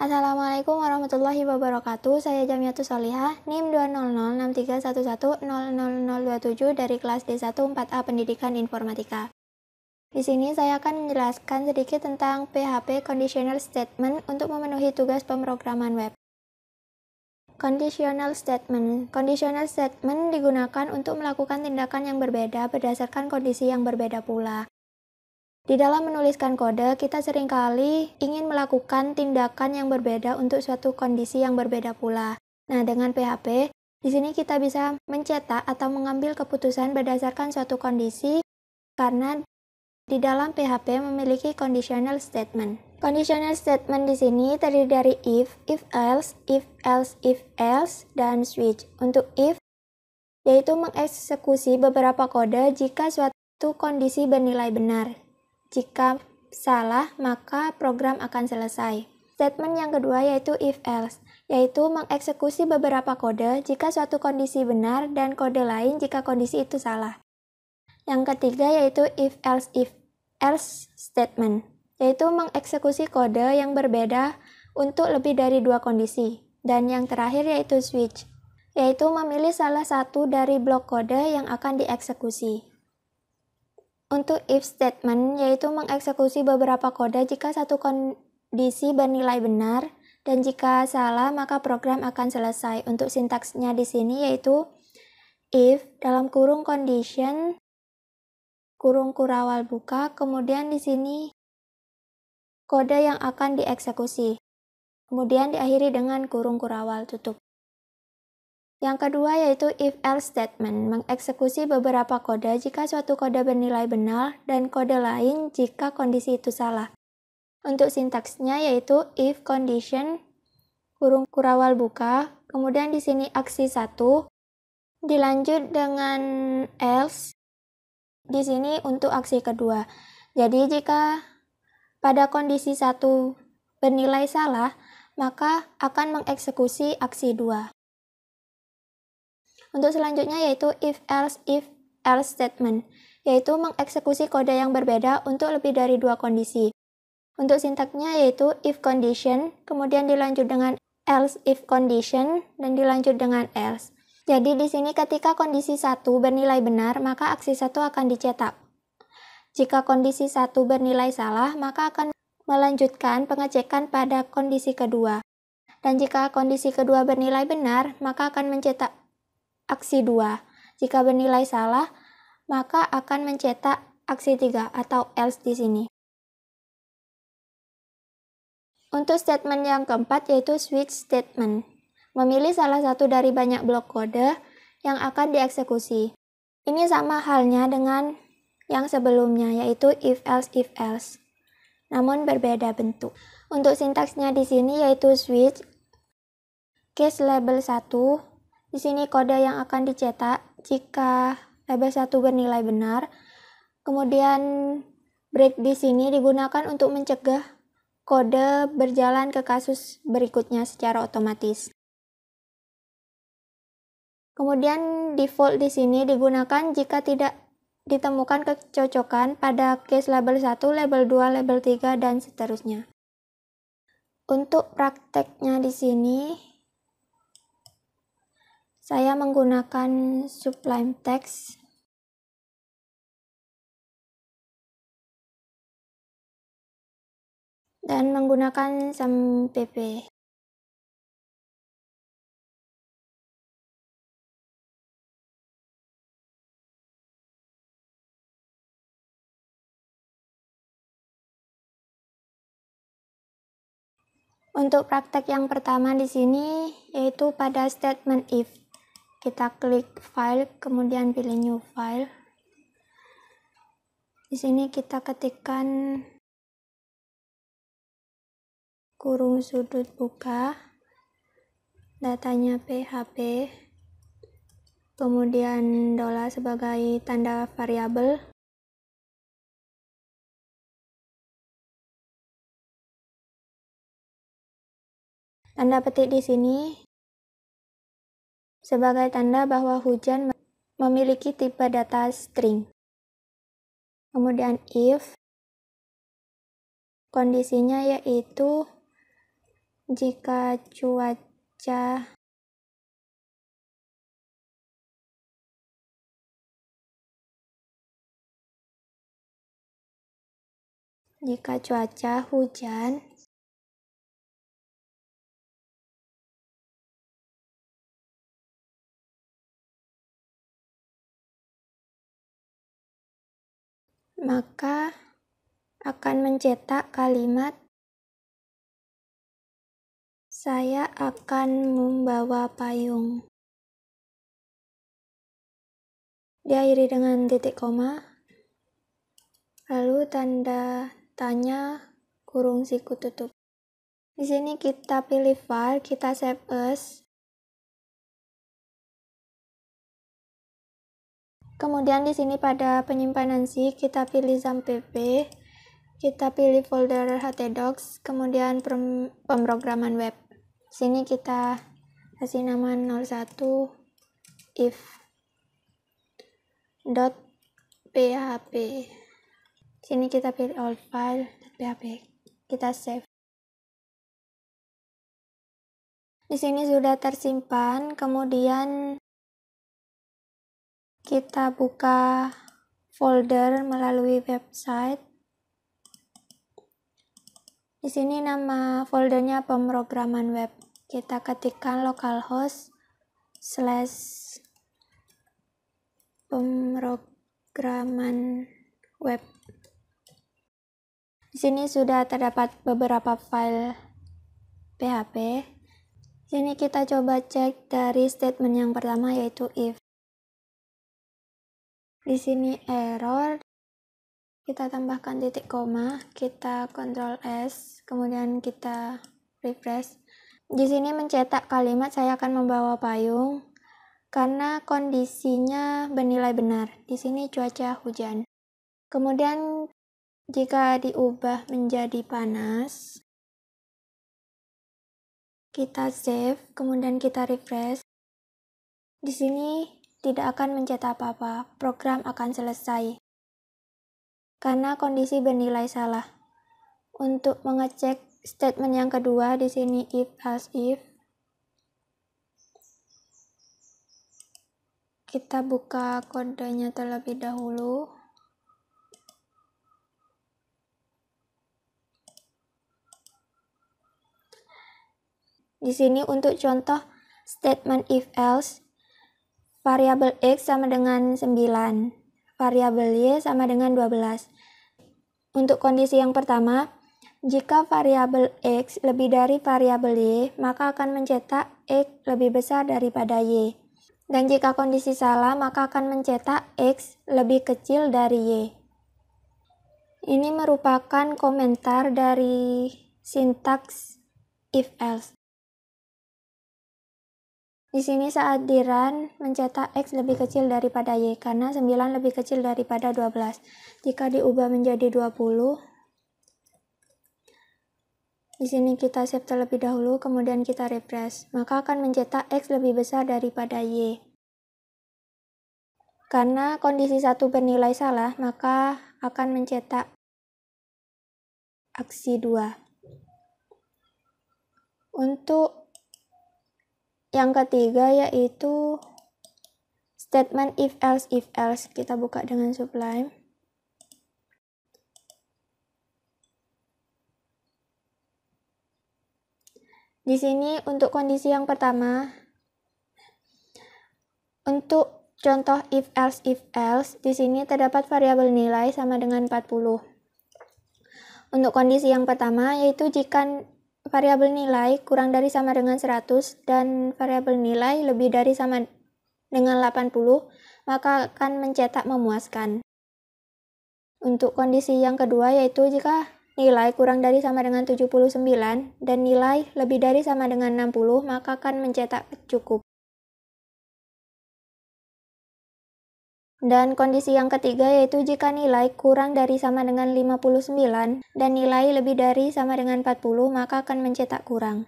Assalamualaikum warahmatullahi wabarakatuh. Saya Jamiatu Solihah, NIM 2006311000027 dari kelas D1 4A Pendidikan Informatika. Di sini saya akan menjelaskan sedikit tentang PHP Conditional Statement untuk memenuhi tugas pemrograman web. Conditional Statement Conditional Statement digunakan untuk melakukan tindakan yang berbeda berdasarkan kondisi yang berbeda pula. Di dalam menuliskan kode, kita seringkali ingin melakukan tindakan yang berbeda untuk suatu kondisi yang berbeda pula. Nah, dengan PHP, di sini kita bisa mencetak atau mengambil keputusan berdasarkan suatu kondisi karena di dalam PHP memiliki conditional statement. Conditional statement di sini terdiri dari if, if else, if else, if else, dan switch. Untuk if, yaitu mengeksekusi beberapa kode jika suatu kondisi bernilai benar. Jika salah, maka program akan selesai. Statement yang kedua yaitu if else, yaitu mengeksekusi beberapa kode jika suatu kondisi benar dan kode lain jika kondisi itu salah. Yang ketiga yaitu if else if else statement, yaitu mengeksekusi kode yang berbeda untuk lebih dari dua kondisi. Dan yang terakhir yaitu switch, yaitu memilih salah satu dari blok kode yang akan dieksekusi. Untuk if statement yaitu mengeksekusi beberapa kode jika satu kondisi bernilai benar dan jika salah maka program akan selesai. Untuk sintaksnya di sini yaitu if dalam kurung condition kurung kurawal buka kemudian di sini kode yang akan dieksekusi. Kemudian diakhiri dengan kurung kurawal tutup. Yang kedua yaitu if else statement, mengeksekusi beberapa kode jika suatu kode bernilai benar dan kode lain jika kondisi itu salah. Untuk sintaksnya yaitu if condition kurung kurawal buka, kemudian di sini aksi satu, dilanjut dengan else di sini untuk aksi kedua. Jadi jika pada kondisi satu bernilai salah, maka akan mengeksekusi aksi 2. Untuk selanjutnya yaitu if else if else statement, yaitu mengeksekusi kode yang berbeda untuk lebih dari dua kondisi. Untuk sintaknya yaitu if condition, kemudian dilanjut dengan else if condition, dan dilanjut dengan else. Jadi di sini ketika kondisi satu bernilai benar, maka aksi satu akan dicetak. Jika kondisi satu bernilai salah, maka akan melanjutkan pengecekan pada kondisi kedua. Dan jika kondisi kedua bernilai benar, maka akan mencetak aksi 2. Jika bernilai salah, maka akan mencetak aksi 3 atau else di sini. Untuk statement yang keempat yaitu switch statement. Memilih salah satu dari banyak blok kode yang akan dieksekusi. Ini sama halnya dengan yang sebelumnya yaitu if else if else. Namun berbeda bentuk. Untuk sintaksnya di sini yaitu switch case label 1 di sini kode yang akan dicetak jika label 1 bernilai benar. Kemudian break di sini digunakan untuk mencegah kode berjalan ke kasus berikutnya secara otomatis. Kemudian default di sini digunakan jika tidak ditemukan kecocokan pada case label 1, label 2, label 3, dan seterusnya. Untuk prakteknya di sini, saya menggunakan Sublime Text dan menggunakan SamPP. Untuk praktek yang pertama di sini yaitu pada statement if kita klik file kemudian pilih new file di sini kita ketikkan kurung sudut buka datanya PHP kemudian dolar sebagai tanda variabel tanda petik di sini sebagai tanda bahwa hujan memiliki tipe data string. Kemudian if kondisinya yaitu jika cuaca jika cuaca hujan maka akan mencetak kalimat saya akan membawa payung. Diakhiri dengan titik koma, lalu tanda tanya kurung siku tutup. Di sini kita pilih file, kita save as, kemudian di sini pada penyimpanan sih kita pilih zam kita pilih folder htdocs kemudian pemrograman web sini kita kasih nama 01 if dot php sini kita pilih all file php kita save di sini sudah tersimpan kemudian kita buka folder melalui website. Di sini nama foldernya pemrograman web. Kita ketikkan localhost slash pemrograman web. Di sini sudah terdapat beberapa file PHP. Di sini kita coba cek dari statement yang pertama yaitu if di sini error kita tambahkan titik koma kita kontrol S kemudian kita refresh di sini mencetak kalimat saya akan membawa payung karena kondisinya bernilai benar di sini cuaca hujan kemudian jika diubah menjadi panas kita save kemudian kita refresh di sini tidak akan mencetak apa-apa, program akan selesai. Karena kondisi bernilai salah. Untuk mengecek statement yang kedua di sini if as if, kita buka kodenya terlebih dahulu. Di sini untuk contoh statement if else Variabel X sama dengan 9. Variabel Y sama dengan 12. Untuk kondisi yang pertama, jika variabel X lebih dari variabel Y, maka akan mencetak X lebih besar daripada Y. Dan jika kondisi salah, maka akan mencetak X lebih kecil dari Y. Ini merupakan komentar dari sintaks if else. Di sini saat diran mencetak X lebih kecil daripada Y karena 9 lebih kecil daripada 12. Jika diubah menjadi 20, di sini kita save terlebih dahulu, kemudian kita refresh. Maka akan mencetak X lebih besar daripada Y. Karena kondisi satu bernilai salah, maka akan mencetak aksi 2. Untuk yang ketiga yaitu statement if else if else kita buka dengan sublime Di sini untuk kondisi yang pertama untuk contoh if else if else di sini terdapat variabel nilai sama dengan 40. Untuk kondisi yang pertama yaitu jika variabel nilai kurang dari sama dengan 100 dan variabel nilai lebih dari sama dengan 80, maka akan mencetak memuaskan. Untuk kondisi yang kedua yaitu jika nilai kurang dari sama dengan 79 dan nilai lebih dari sama dengan 60, maka akan mencetak cukup. Dan kondisi yang ketiga yaitu jika nilai kurang dari sama dengan 59 dan nilai lebih dari sama dengan 40 maka akan mencetak kurang.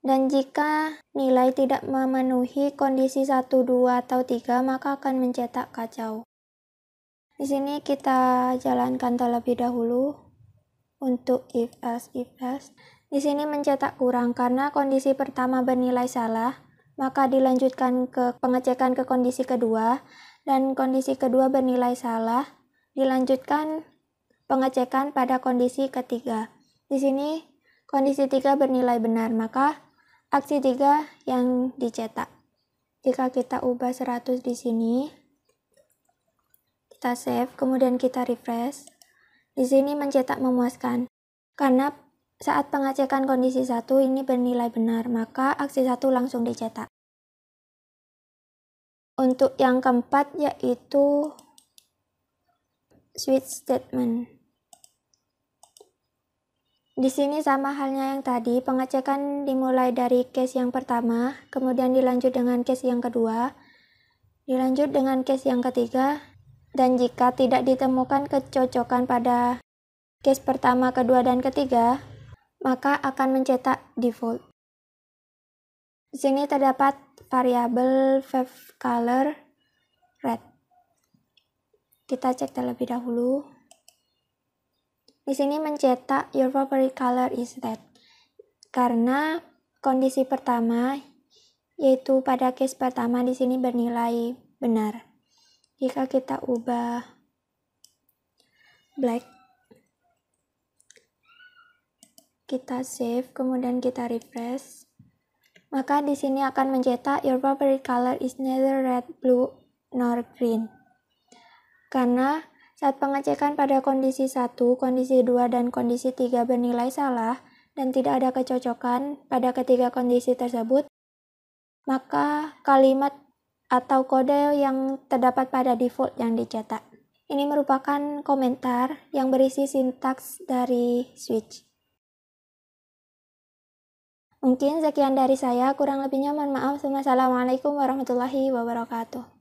Dan jika nilai tidak memenuhi kondisi 1, 2, atau 3 maka akan mencetak kacau. Di sini kita jalankan terlebih dahulu untuk if else if else. Di sini mencetak kurang karena kondisi pertama bernilai salah, maka dilanjutkan ke pengecekan ke kondisi kedua dan kondisi kedua bernilai salah, dilanjutkan pengecekan pada kondisi ketiga. Di sini kondisi tiga bernilai benar, maka aksi tiga yang dicetak. Jika kita ubah 100 di sini, kita save, kemudian kita refresh. Di sini mencetak memuaskan. Karena saat pengecekan kondisi satu ini bernilai benar, maka aksi satu langsung dicetak. Untuk yang keempat yaitu switch statement. Di sini sama halnya yang tadi, pengecekan dimulai dari case yang pertama, kemudian dilanjut dengan case yang kedua, dilanjut dengan case yang ketiga, dan jika tidak ditemukan kecocokan pada case pertama, kedua, dan ketiga, maka akan mencetak default. Di sini terdapat variabel color red. Kita cek terlebih dahulu. Di sini mencetak your favorite color is red. Karena kondisi pertama yaitu pada case pertama di sini bernilai benar. Jika kita ubah black kita save kemudian kita refresh maka di sini akan mencetak your favorite color is neither red, blue, nor green. Karena saat pengecekan pada kondisi 1, kondisi 2, dan kondisi 3 bernilai salah dan tidak ada kecocokan pada ketiga kondisi tersebut, maka kalimat atau kode yang terdapat pada default yang dicetak. Ini merupakan komentar yang berisi sintaks dari switch. Mungkin sekian dari saya, kurang lebihnya mohon maaf. assalamualaikum warahmatullahi wabarakatuh.